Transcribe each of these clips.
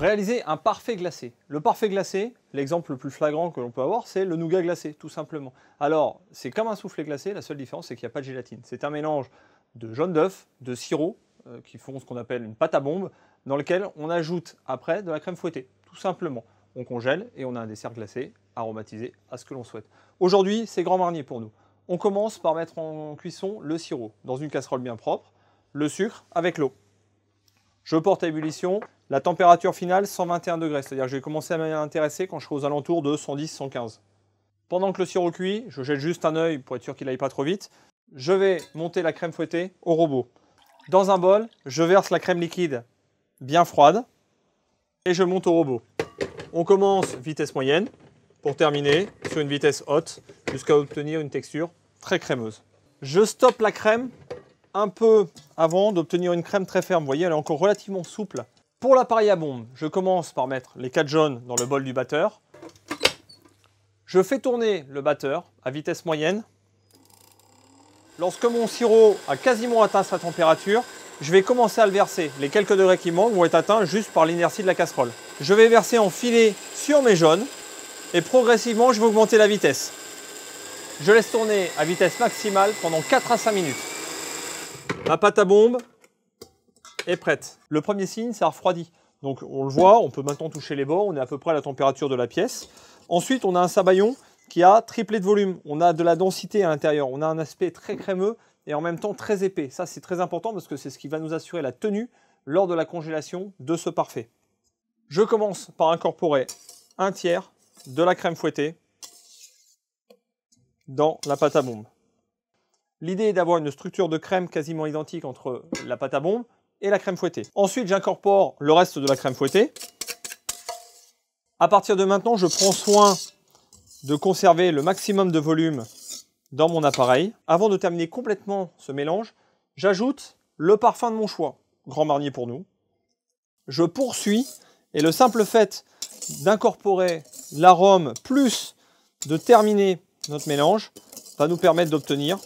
Réaliser un parfait glacé. Le parfait glacé, l'exemple le plus flagrant que l'on peut avoir, c'est le nougat glacé, tout simplement. Alors, c'est comme un soufflet glacé, la seule différence, c'est qu'il n'y a pas de gélatine. C'est un mélange de jaune d'œuf, de sirop, euh, qui font ce qu'on appelle une pâte à bombe, dans lequel on ajoute après de la crème fouettée, tout simplement. On congèle et on a un dessert glacé aromatisé à ce que l'on souhaite. Aujourd'hui, c'est grand marnier pour nous. On commence par mettre en cuisson le sirop dans une casserole bien propre, le sucre avec l'eau. Je porte à ébullition. La température finale, 121 degrés. C'est-à-dire que je vais commencer à m'intéresser quand je serai aux alentours de 110, 115. Pendant que le sirop cuit, je jette juste un œil pour être sûr qu'il n'aille pas trop vite. Je vais monter la crème fouettée au robot. Dans un bol, je verse la crème liquide bien froide et je monte au robot. On commence vitesse moyenne pour terminer sur une vitesse haute jusqu'à obtenir une texture très crémeuse. Je stoppe la crème un peu avant d'obtenir une crème très ferme. Vous voyez, elle est encore relativement souple. Pour l'appareil à bombe, je commence par mettre les 4 jaunes dans le bol du batteur. Je fais tourner le batteur à vitesse moyenne. Lorsque mon sirop a quasiment atteint sa température, je vais commencer à le verser. Les quelques degrés qui manquent vont être atteints juste par l'inertie de la casserole. Je vais verser en filet sur mes jaunes et progressivement je vais augmenter la vitesse. Je laisse tourner à vitesse maximale pendant 4 à 5 minutes. Ma pâte à bombe est prête. Le premier signe, ça refroidit. Donc on le voit, on peut maintenant toucher les bords, on est à peu près à la température de la pièce. Ensuite, on a un sabayon qui a triplé de volume. On a de la densité à l'intérieur, on a un aspect très crémeux et en même temps très épais. Ça, c'est très important parce que c'est ce qui va nous assurer la tenue lors de la congélation de ce parfait. Je commence par incorporer un tiers de la crème fouettée dans la pâte à bombe. L'idée est d'avoir une structure de crème quasiment identique entre la pâte à bombe et la crème fouettée. Ensuite, j'incorpore le reste de la crème fouettée. À partir de maintenant, je prends soin de conserver le maximum de volume dans mon appareil. Avant de terminer complètement ce mélange, j'ajoute le parfum de mon choix, Grand Marnier pour nous. Je poursuis et le simple fait d'incorporer l'arôme plus de terminer notre mélange va nous permettre d'obtenir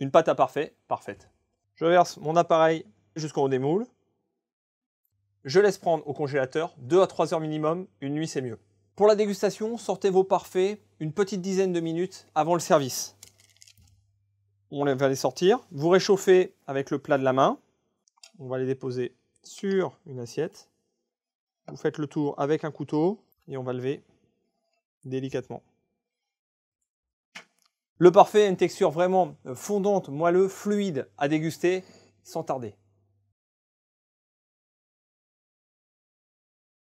une pâte à parfait, parfaite. Je verse mon appareil jusqu'au haut des moules. Je laisse prendre au congélateur 2 à 3 heures minimum, une nuit c'est mieux. Pour la dégustation, sortez vos parfaits une petite dizaine de minutes avant le service. On va les sortir. Vous réchauffez avec le plat de la main. On va les déposer sur une assiette. Vous faites le tour avec un couteau et on va lever délicatement. Le parfait a une texture vraiment euh, fondante, moelleux, fluide à déguster sans tarder.